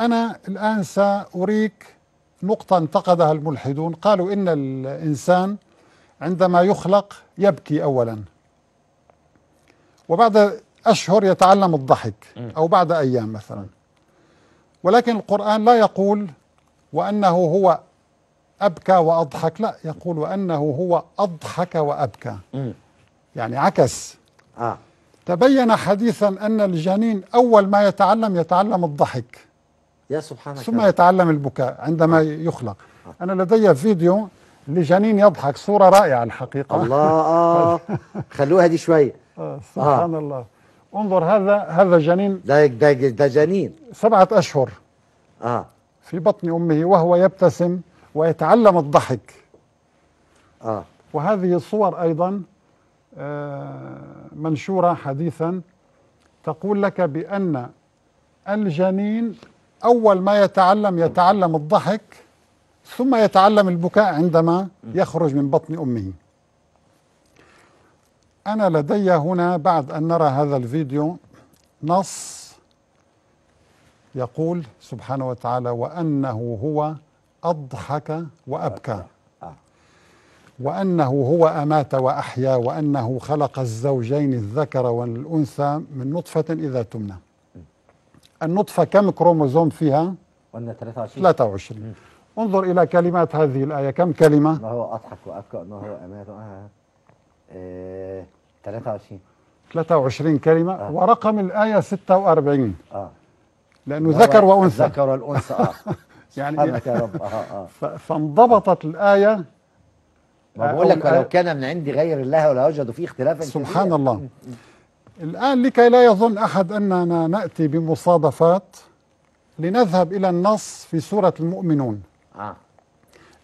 أنا الآن سأريك نقطة انتقدها الملحدون قالوا إن الإنسان عندما يخلق يبكي أولا وبعد أشهر يتعلم الضحك أو بعد أيام مثلا ولكن القرآن لا يقول وأنه هو أبكى وأضحك لا يقول وأنه هو أضحك وأبكى يعني عكس آه. تبين حديثا أن الجنين أول ما يتعلم يتعلم الضحك يا سبحانك ثم كلا. يتعلم البكاء عندما آه. يخلق أنا لدي فيديو لجنين يضحك صورة رائعة الحقيقة الله آه خلوها دي شوية آه سبحان آه. الله انظر هذا هذا جنين ده, ده, ده جنين سبعة أشهر آه في بطن أمه وهو يبتسم ويتعلم الضحك آه وهذه الصور أيضا آه، منشورة حديثا تقول لك بأن الجنين أول ما يتعلم يتعلم الضحك ثم يتعلم البكاء عندما يخرج من بطن أمه أنا لدي هنا بعد أن نرى هذا الفيديو نص يقول سبحانه وتعالى وأنه هو أضحك وأبكى آه. وأنه هو أمات وأحيا وأنه خلق الزوجين الذكر والأنثى من نطفة إذا تمنى النطفة كم كروموزوم فيها؟ قلنا 23 23 مم. انظر إلى كلمات هذه الآية كم كلمة؟ ما هو أضحك وأبكى ما هو أمات آه. آه. 23 23 كلمة آه. ورقم الآية 46 آه. لأنه ذكر وأنثى ذكر والأنثى آه. يعني يا رب آه آه. فانضبطت الآية ما بقول لك ولو كان من عندي غير الله ولا فيه اختلافا سبحان الله الآن لكي لا يظن أحد أننا نأتي بمصادفات لنذهب إلى النص في سورة المؤمنون آه.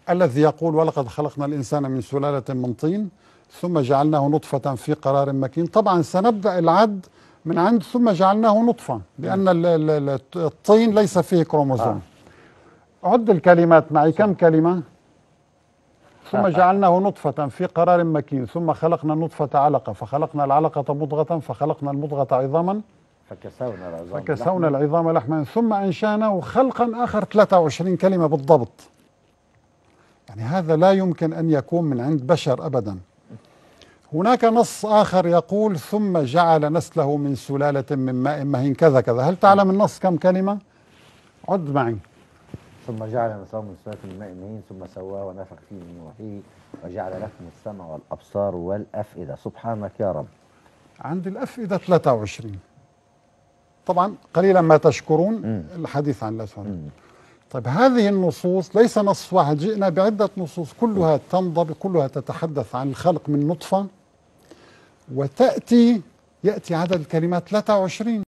الذي يقول ولقد خلقنا الإنسان من سلالة من طين ثم جعلناه نطفة في قرار مكين طبعا سنبدأ العد من عند ثم جعلناه نطفة لأن الطين ليس فيه كروموزوم آه. عد الكلمات معي كم كلمة ثم جعلناه نطفة في قرار مكين ثم خلقنا النطفة علقة فخلقنا العلقة مضغة فخلقنا المضغة عظاما فكسونا العظام فكسونا العظام لحما ثم أنشأناه خلقا آخر 23 كلمة بالضبط يعني هذا لا يمكن أن يكون من عند بشر أبدا هناك نص آخر يقول ثم جعل نسله من سلالة من ماء مهين كذا كذا هل تعلم النص كم كلمة؟ عد معي ثم جعل نصاب من سلاله الماء مهين ثم سواه ونفخ فيه من روحه وجعل لكم السمع والابصار والافئده سبحانك يا رب عند الافئده 23 طبعا قليلا ما تشكرون مم. الحديث عن الاسماء طيب هذه النصوص ليس نص واحد جئنا بعدة نصوص كلها تنضبط كلها تتحدث عن الخلق من نطفة وتأتي يأتي عدد الكلمات 23